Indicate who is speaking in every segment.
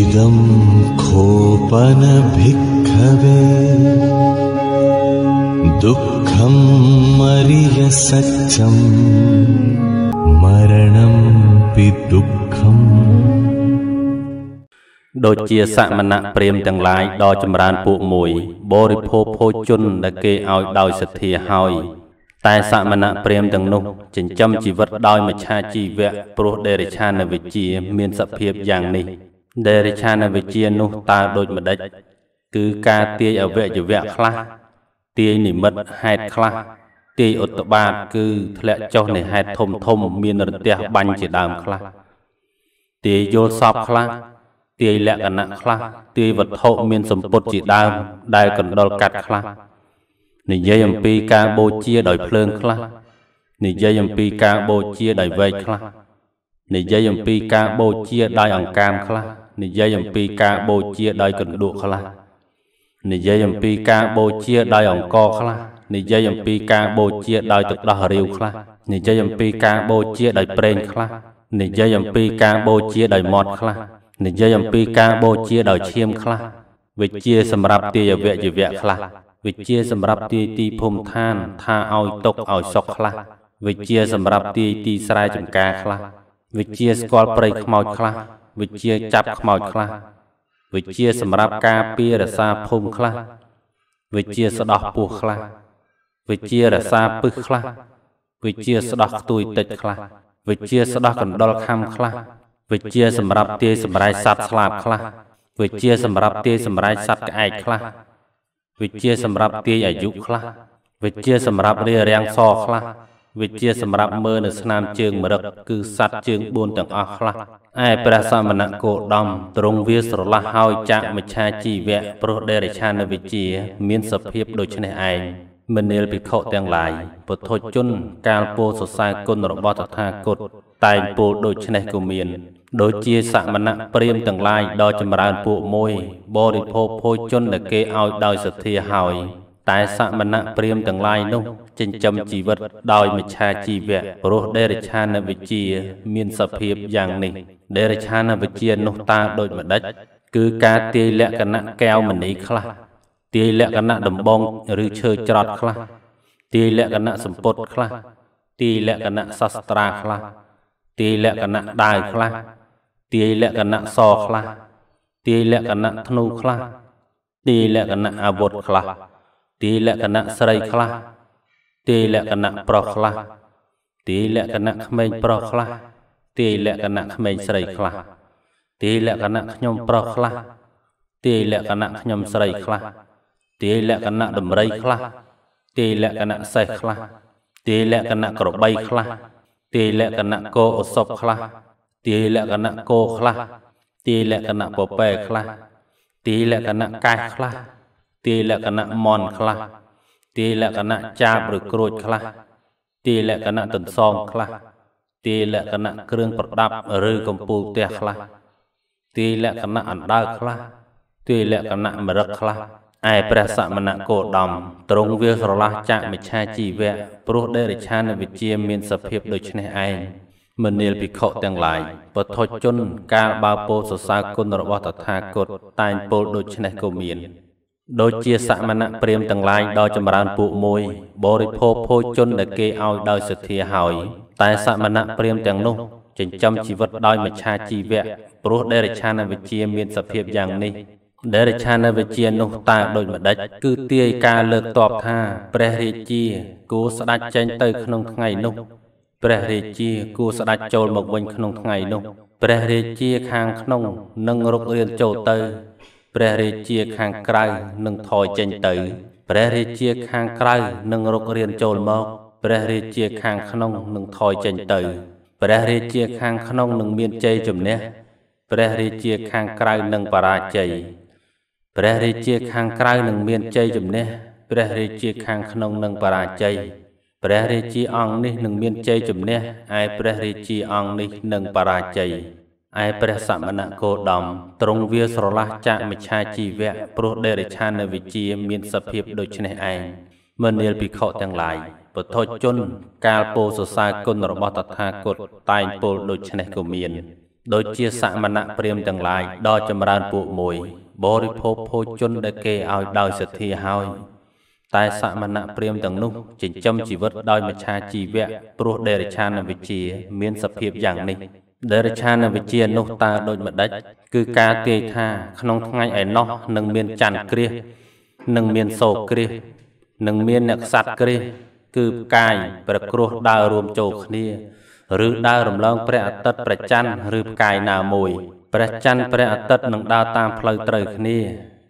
Speaker 1: इदं खोपनभिक्खवे दुःखं मरिय सच्चं मरणं पि दुःखं ដូចជាសមណៈព្រាមទាំងឡាយដ៏ចម្រើន ពួកមួយ បរិភោគភោជនដែលគេឲ្យដោយសទ្ធាហើយតែសមណៈព្រាមទាំងនោះចិញ្ចឹមជីវិតដោយមច្ឆាជីវៈព្រោះដេរិឆានវិជ្ជាមានសភាពយ៉ាងនេះដែលរិឆានវិជានោះតើដូចម្ដេចគឺការទាយអវយវៈខ្លះទាយនិមិត្តហេតុខ្លះទាយឧត្តបាត គឺធ្លាក់ចុះនៃហេតុធំធំមានរន្ទះបាញ់ជាដើមខ្លះទាយយល់សពខ្លះទាយលក្ខណៈខ្លះទាយវត្ថុមានសម្ពុតជាដើមដែលកណ្ដុលកាត់ខ្លះនិយាយអំពីការបូជាដោយភ្លើងខ្លះនិយាយអំពីការបូជាដោយវែកខ្លះនិយាយអំពីការបូជាដោយអង្កាមខ្លះនិយាយអំពីការបូជាដោយកណ្ដួកខ្លះនិយាយអំពីការបូជាដោយអង្ករខ្លះនិយាយអំពីការបូជាដោយទឹកដោះរាវខ្លះ និយាយអំពីការបូជាដោយប្រេងខ្លះនិយាយអំពីការបូជាដោយមាត់ខ្លះនិយាយអំពីការបូជាដោយឈាមខ្លះវិជាសម្រាប់ទាយវៈយវៈខ្លះវិជាសម្រាប់ទាយទីភូមិឋានថាឲ្យຕົកឲ្យសុកខ្លះវិជាសម្រាប់ទាយទីស្រែចម្ការខ្លះវិជាស្គាល់ប្រៃខ្មោចខ្លះវិជាចាប់ខ្មោចខ្លះវិជាសម្រាប់ការពាររសាភូមិខ្លះវិជាស្ដោះពោះខ្លះវិជារសាពឹសខ្លះវិជាស្ដោះខ្ទួយតិចខ្លះវិជាស្ដោះកណ្ដុលខំខ្លះវិជាសម្រាប់ទាយសម្រែកសัตว์ស្លាប់ខ្លះវិជាសម្រាប់ទាយសម្រែកសัตว์ក្អែកខ្លះវិជាសម្រាប់ទាយអាយុខ្លះវិជាសម្រាប់រារាំងសខ្លះវិជាសម្រាប់មើលនៅស្នាមជើងមរឹកគឺសัตว์ជើង4ទាំងអស់ខ្លះឯព្រះសមណគោដំទ្រង់វាស្រឡះហើយចាក់មច្ឆាជីវៈព្រោះដេរិឆានវិជាមានសភាពដូច្នេះឯងមនាលភិក្ខុទាំងឡាយពុទ្ធជនកាលពោសរសើរគុណរបស់តថាគតតែងពោលដូច្នេះក៏មានដូចជាសមណៈព្រាមទាំងឡាយដ៏ចម្រើនពួកមួយបរិភោគភោជនដែលគេឲ្យដោយសទ្ធាហើយតែសមណៈព្រាមទាំងឡាយនោះចិញ្ចឹមជីវិតដោយមិឆាជីវៈព្រោះដេរឆានវិជា មានសភាពយ៉ាងនេះ ដេរឆានវិជានោះតាដូចម្ដេចគឺការទាយលក្ខណៈកែវមណីខ្លះទាយលក្ខណៈដំបងឬឈើច្រត់ខ្លះទាយលក្ខណៈសម្ពុតខ្លះទាយលក្ខណៈសាស្ត្រាខ្លះទាយលក្ខណៈដាវខ្លះទាយលក្ខណៈសខ្លះទាយលក្ខណៈធ្នូខ្លះទាយលក្ខណៈអាវុធខ្លះទាយលក្ខណៈស្រីខ្លះទាយលក្ខណៈប្រុសខ្លះទាយលក្ខណៈក្មេងប្រុសខ្លះទាយលក្ខណៈក្មេងស្រីខ្លះទាយលក្ខណៈខ្ញុំប្រុសខ្លះទាយលក្ខណៈខ្ញុំស្រីខ្លះទាយលក្ខណៈដំរីខ្លះទាយលក្ខណៈសេះខ្លះទាយលក្ខណៈក្របីខ្លះទាយលក្ខណៈគោអសពខ្លះទាយលក្ខណៈគោខ្លះទាយលក្ខណៈពពែខ្លះទាយលក្ខណៈកែសខ្លះទាយលក្ខណៈមន់ខ្លះទាយលក្ខណៈចាបឬក្រូចខ្លះទាយលក្ខណៈទន្សងខ្លះទាយលក្ខណៈគ្រឿងប្រដាប់ឬកំពូលផ្ទះខ្លះទាយលក្ខណៈអណ្ដើកខ្លះទាយលក្ខណៈមរឹកខ្លះឯព្រះសមណគោដមទ្រង់វាស្រឡះចាក់មិឆាជីវៈព្រោះដេរិឆានវិជាមានសភាពដូចនេះឯងមនាលភិក្ខុទាំងឡាយពុទ្ធជនកាលបើពោសរសើរគុណរបស់តថាគតតែងពោលដូចនេះក៏មានដូចជាសមណៈព្រាមទាំងឡាយដ៏ចម្រើនពួកមួយ បរិភោគភោជនដែលគេឲ្យដោយសទ្ធាហើយ តែសមណៈព្រាមទាំងនោះចិញ្ចឹមជីវិតដោយមច្ឆាជីវៈព្រោះដេរឆានវិជាមានសភាពយ៉ាងនេះដេរឆានវិជានោះតើដូចម្ដេចគឺទាយការលើកតបថាព្រះរាជាគួរស្ដេចចេញទៅ ក្នុងថ្ងៃនោះព្រះរាជាគួរស្ដេចចូលមកវិញក្នុងថ្ងៃនោះព្រះរាជាខាងក្នុងនឹងរុករៀនចូលទៅព្រះរាជាខាងក្រៅនឹងថយចេញទៅព្រះរាជាខាងក្រៅនឹងរុករានចូលមកព្រះរាជាខាងក្នុងនឹងថយចេញទៅព្រះរាជាខាងក្នុងនឹងមានជ័យជំនះព្រះរាជាខាងក្រៅនឹងបរាជ័យព្រះរាជាខាងក្រៅនឹងមានជ័យជំនះព្រះរាជាខាងក្នុងនឹងបរាជ័យព្រះរាជាអង្គនេះនឹងមានជ័យជំនះឯព្រះរាជាអង្គនេះនឹងបរាជ័យឯព្រះសមណគោដមទ្រង់វាស្រឡះចាក់មច្ឆាជីវៈព្រោះដេរិឆានវិជា មានសភាពដូច្នេះឯងមនាលភិក្ខុទាំងឡាយពុទ្ធជនកាលពោសរសើរគុណរបស់តថាគតតែងពោលដូច្នេះក៏មានដូចជាសមណព្រាមទាំងឡាយដ៏ចម្រើនពួកមួយបរិភោគភោជនដែលគេឲ្យដោយសទ្ធាហើយតែសមណព្រាមទាំងនោះចិញ្ចឹមជីវិតដោយមច្ឆាជីវៈព្រោះដេរិឆានវិជាមានសភាពយ៉ាងនេះដែលរិឆានវិជានោះតើដូចម្ដេចគឺការទាយថាក្នុងថ្ងៃឯណោះនឹងមានច័ន្ទគ្រាសនឹងមានសោកគ្រាសនឹងមានអ្នកសัตว์គ្រាសគឺផ្កាយប្រគ្រោះដើររួមចូលគ្នាឬដើររំលងព្រះអាទិត្យប្រច័នឬផ្កាយណាមួយព្រះច័ន្ទព្រះអាទិត្យនឹងដើរតាមផ្លូវត្រូវគ្នា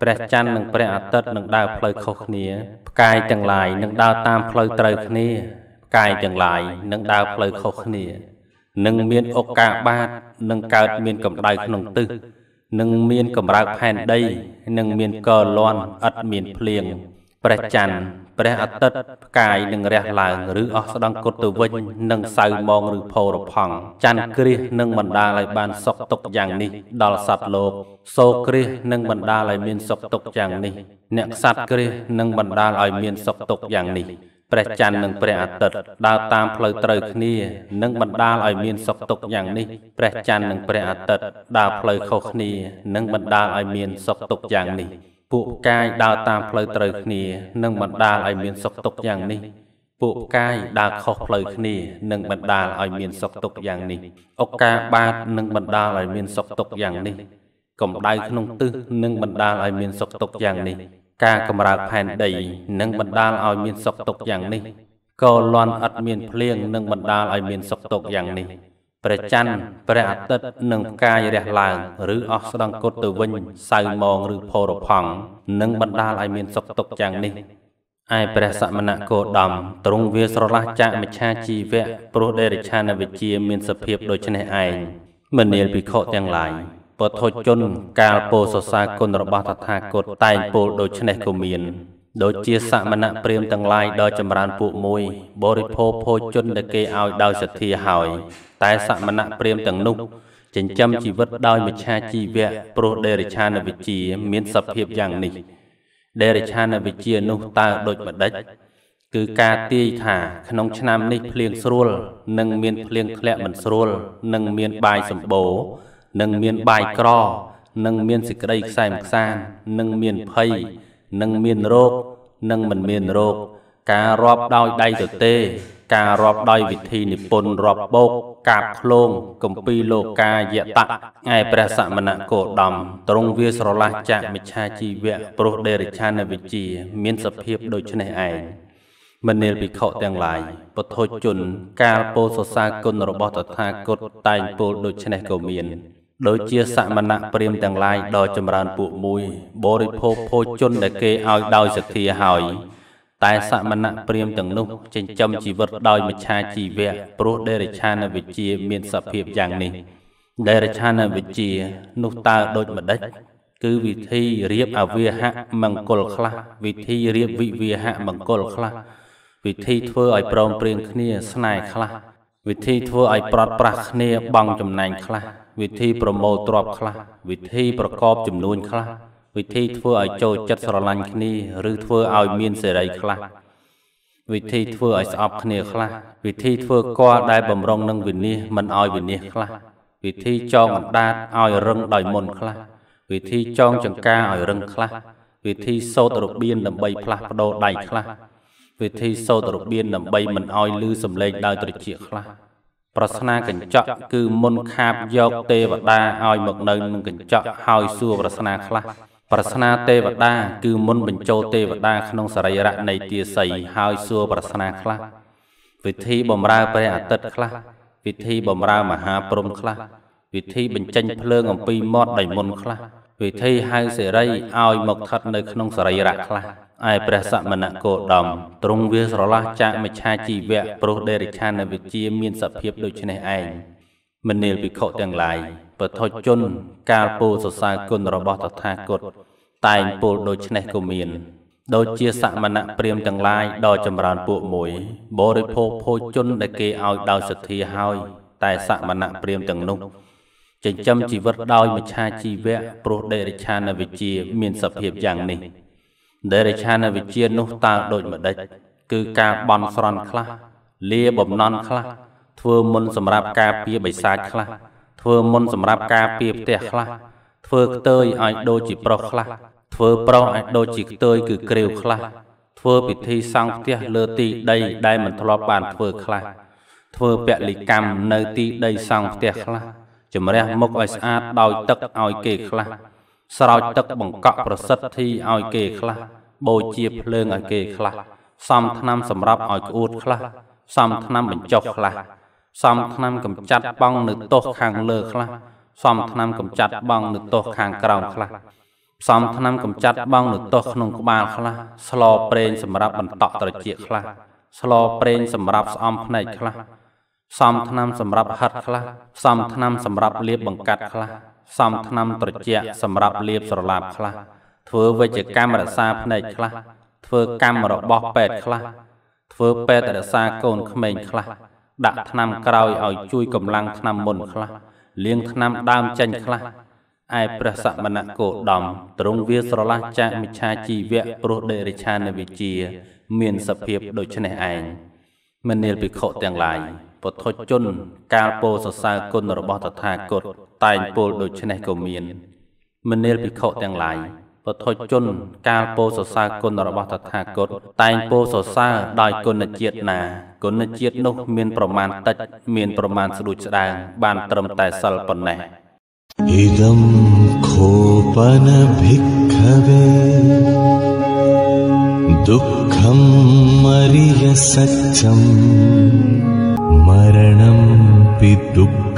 Speaker 1: ព្រះច័ន្ទនិងព្រះអាទិត្យនឹងដើរផ្លូវខុសគ្នាផ្កាយទាំងឡាយនឹងដើរតាមផ្លូវត្រូវគ្នាផ្កាយទាំងឡាយនឹងដើរផ្លូវខុសគ្នានឹងមានឱកាសបាទនឹងកើតមានកម្ដៅក្នុងទិសនឹងមានកម្រើកផែនដីនឹងមានកលន់ឥតមានភ្លៀងព្រះច័ន្ទព្រះអាទិត្យផ្កាយនឹងរះឡើងឬអស់ស្ដង់គត់ទៅវិញនឹងសៅមងឬផោរផង់ច័ន្ទគ្រាសនឹងបណ្ដាលឲ្យបានសុខទុក្ខយ៉ាងនេះដល់សត្វលោកសោគ្រាសនឹងបណ្ដាលឲ្យមានសុខទុក្ខយ៉ាងនេះ អ្នកសត្វគ្រាសនឹងបណ្ដាលឲ្យមានសុខទុក្ខយ៉ាងនេះព្រះច័ន្ទនិងព្រះអាទិត្យដើរតាមផ្លូវត្រូវគ្នានិងបណ្ដាលឲ្យមានសុខទុក្ខយ៉ាងនេះព្រះច័ន្ទនិងព្រះអាទិត្យដើរផ្លូវខុសគ្នានិងបណ្ដាលឲ្យមានសុខទុក្ខយ៉ាងនេះពួកកាយដើរតាមផ្លូវត្រូវគ្នានិងបណ្ដាលឲ្យមានសុខទុក្ខយ៉ាងនេះពួកកាយដើរខុសផ្លូវគ្នានិងបណ្ដាលឲ្យមានសុខទុក្ខយ៉ាងនេះឱកាបាទនិងបណ្ដាលឲ្យមានសុខទុក្ខយ៉ាងនេះកម្ដៅក្នុងទិសនិងបណ្ដាលឲ្យមានសុខទុក្ខយ៉ាងនេះការកម្រើកផែនដីនឹងបណ្ដាលឲ្យមានសុខទុក្ខយ៉ាងនេះក៏លន់ឥតមានភ្លៀងនឹងបណ្ដាលឲ្យមានសុខទុក្ខយ៉ាងនេះព្រះច័ន្ទព្រះអាទិត្យនិងផ្កាយរះឡើងឬអស់ស្ដង់គត់ទៅវិញសៅមងឬផូរផង់នឹងបណ្ដាលឲ្យមានសុខទុក្ខយ៉ាងនេះឯព្រះសមណគោដមទ្រង់វាស្រឡះចាកមច្ឆាជីវៈព្រោះដេរិឆានវិជាមានសភាពដូចនេះឯងមនាលភិក្ខុទាំងឡាយពុទ្ធជនកាលពោសរសើរគុណរបស់តថាគតតែងពោលដូច្នេះក៏មានដូចជាសមណៈព្រាមទាំងឡាយដ៏ចម្រើនពួកមួយបរិភោគភោជនដែលគេឲ្យដោយសទ្ធាហើយតែសមណៈព្រាមទាំងនោះចិញ្ចឹមជីវិតដោយមច្ឆាជីវៈព្រោះដេរិឆានវិជាមានសភាពយ៉ាងនេះដេរិឆានវិជានោះតើដូចម្ដេចគឺការទាយថាក្នុងឆ្នាំនេះភ្លៀងស្រួលនិងមានភ្លៀងធ្លាក់មិនស្រួលនិងមានបាយសម្បូរនឹងមានបាយក្រនឹងមានសេចក្តីខ្សែមខ្សាននឹងមានភ័យនឹងមានរោគនឹងមិនមានរោគការរាប់ដោយដៃទទេ ការរាប់ដោយវិធីនិពន្ធរាប់បោកកាបឃ្លោងកំពីលោកាយតៈឯព្រះសមណគោដមទ្រង់វាស្រឡះចាក់មិឆាជីវៈព្រោះដេរិឆានវិជា មានសភាពដូចនេះឯងមនាលភិក្ខុទាំងឡាយពុទ្ធជនកាលពោសរសើរគុណរបស់តថាគតតែងពោលដូចនេះក៏មានដូចជាសមណៈព្រាមទាំងឡាយដ៏ចម្រើនពួកមួយ បរិភោគភោជនដែលគេឲ្យដោយសទ្ធាហើយតែសមណៈព្រាមទាំងនោះចិញ្ចឹមជីវិតដោយមច្ឆាជីវៈព្រោះដេរឆានវិជាមានសភាពយ៉ាងនេះដេរឆានវិជានោះតើដូចម្ដេចគឺវិធីរៀបអវាហៈមង្គលខ្លះ វិធីរៀបវិវាហៈមង្គលខ្លះវិធីធ្វើឲ្យប្រមព្រៀងគ្នាស្នេហ៍ខ្លះវិធីធ្វើឲ្យប្រត់ប្រាស់គ្នាបង់ចំណែងខ្លះវិធីប្រមូលទ្រព្យខ្លះវិធីប្រកបចំនួនខ្លះវិធីធ្វើឲ្យចូលចិត្តស្រឡាញ់គ្នាឬធ្វើឲ្យមានសេរីខ្លះវិធីធ្វើឲ្យស្អប់គ្នាខ្លះវិធីធ្វើគល់ដែលបំរុងនឹងវិនិច្ឆ័យមិនឲ្យវិនិច្ឆ័យខ្លះវិធីចងអណ្ដាតឲ្យរឹងដោយមុនខ្លះវិធីចងចង្ការឲ្យរឹងខ្លះវិធីសោតរបៀនដើម្បីផ្លាស់ប្ដូរដៃខ្លះវិធីសូត្ររបៀនដើម្បីមិនឲ្យឮសំឡេងដោយត្រចៀកខ្លះ ប្រស្នាកញ្ចក់ គឺមុនខាបយក ទេវតាឲ្យមកនៅនឹងកញ្ចក់ហើយ សួរប្រស្នាខ្លះ ប្រស្នាទេវតាគឺមុនបញ្ចូលទេវតាក្នុងសរីរៈនៃទាសីហើយសួរប្រស្នាខ្លះវិធីបំរើព្រះអាទិត្យខ្លះវិធីបំរើមហាព្រំខ្លះ វិធីបញ្ចេញភ្លើងអំពីមាត់ដៃមុនខ្លះវិធីហៅសេរីឲ្យមកឋិតនៅក្នុងសរីរៈខ្លះឯព្រះសមណគោដមទ្រង់វាស្រឡះចាកមច្ឆាជីវៈព្រោះដេរិឆានវិជាមានសភាពដូចនេះឯងមនាលភិក្ខុទាំងឡាយពុទ្ធជន កាលពោសរសើរគុណរបស់តថាគតតែងពោលដូចនេះក៏មាន ដូចជាសមណៈព្រាមទាំងឡាយដ៏ចម្រើនពួកមួយបរិភោគភោជនដែលគេឲ្យដោយសទ្ធាហើយតែសមណៈព្រាមទាំងនោះចិញ្ចឹមជីវិតដោយមច្ឆាជីវៈព្រោះដេរិឆានវិជាមានសភាពយ៉ាងនេះដេរិឆានវិជានោះតើដូចម្ដេចគឺការបន់ស្រន់ខ្លះលាបំណន់ខ្លះធ្វើមុនសម្រាប់ការពៀបិសាចខ្លះធ្វើមុនសម្រាប់ការពៀផ្ទះខ្លះធ្វើខ្ទើយឲ្យដូចជាប្រុសខ្លះធ្វើប្រុសឲ្យដូចជាខ្ទើយគឺក្រាវខ្លះធ្វើពិធីសង់ផ្ទះលើទីដីដែលមិនធ្លាប់បានធ្វើខ្លះធ្វើពលិកម្មនៅទីដីសង់ផ្ទះខ្លះជំរះមុខឲ្យស្អាតដោយទឹកឲ្យគេខ្លះស្រោចទឹកបង្កក់ប្រសិទ្ធិឲ្យគេខ្លះបូជាភ្លើងឲ្យគេខ្លះ សំថ្នាំសម្រាប់ឲ្យក្អួតខ្លះ សំថ្នាំបញ្ចុះខ្លះសំថ្នាំកំចាត់បងនៅទោសខាងលើខ្លះសំថ្នាំកំចាត់បងនៅទោសខាងក្រោមខ្លះផ្សំថ្នាំកំចាត់បងនៅទោសក្នុងក្បាលខ្លះស្លប្រេងសម្រាប់បន្តក់ត្រចៀកខ្លះស្លប្រេងសម្រាប់ស្អំភ្នែកខ្លះផ្សំថ្នាំសម្រាប់ហិតខ្លះផ្សំថ្នាំសម្រាប់លាបបង្កាត់ខ្លះផ្សំថ្នាំត្រជាក់សម្រាប់លាបស្រឡាប់ខ្លះធ្វើវិជ្ជកម្មរក្សាភ្នែកខ្លះធ្វើកម្មរបស់ពេទ្យខ្លះធ្វើពេទ្យរក្សាកូនក្មេងខ្លះដាក់ថ្នាំក្រោយឲ្យជួយកម្លាំងថ្នាំមុនខ្លះលាងថ្នាំដើមចេញខ្លះឯព្រះសមណគោដមទ្រង់វាស្រឡះចាកមិឆាជីវៈព្រោះដេរិឆានវិជា មានសភាពដូចនេះឯងមនាលភិក្ខុទាំងឡាយពុទ្ធជនកាលពោសរសើរគុណរបស់តថាគតតែងពោលដូច្នេះក៏មានមនាលភិក្ខុទាំងឡាយពុទ្ធជនកាលពោសរសើរគុណរបស់តថាគតតែងពោសរសើរដោយគុណជាតិណាគុណជាតិនោះមានប្រមាណតិច មានប្រមាណស្ដួចស្ដាងបានត្រឹមតែសិលប៉ុណ្ណេះអ៊ីដមខោបនភិក្ខវេ दुःखं मरिय सत्यम् पितु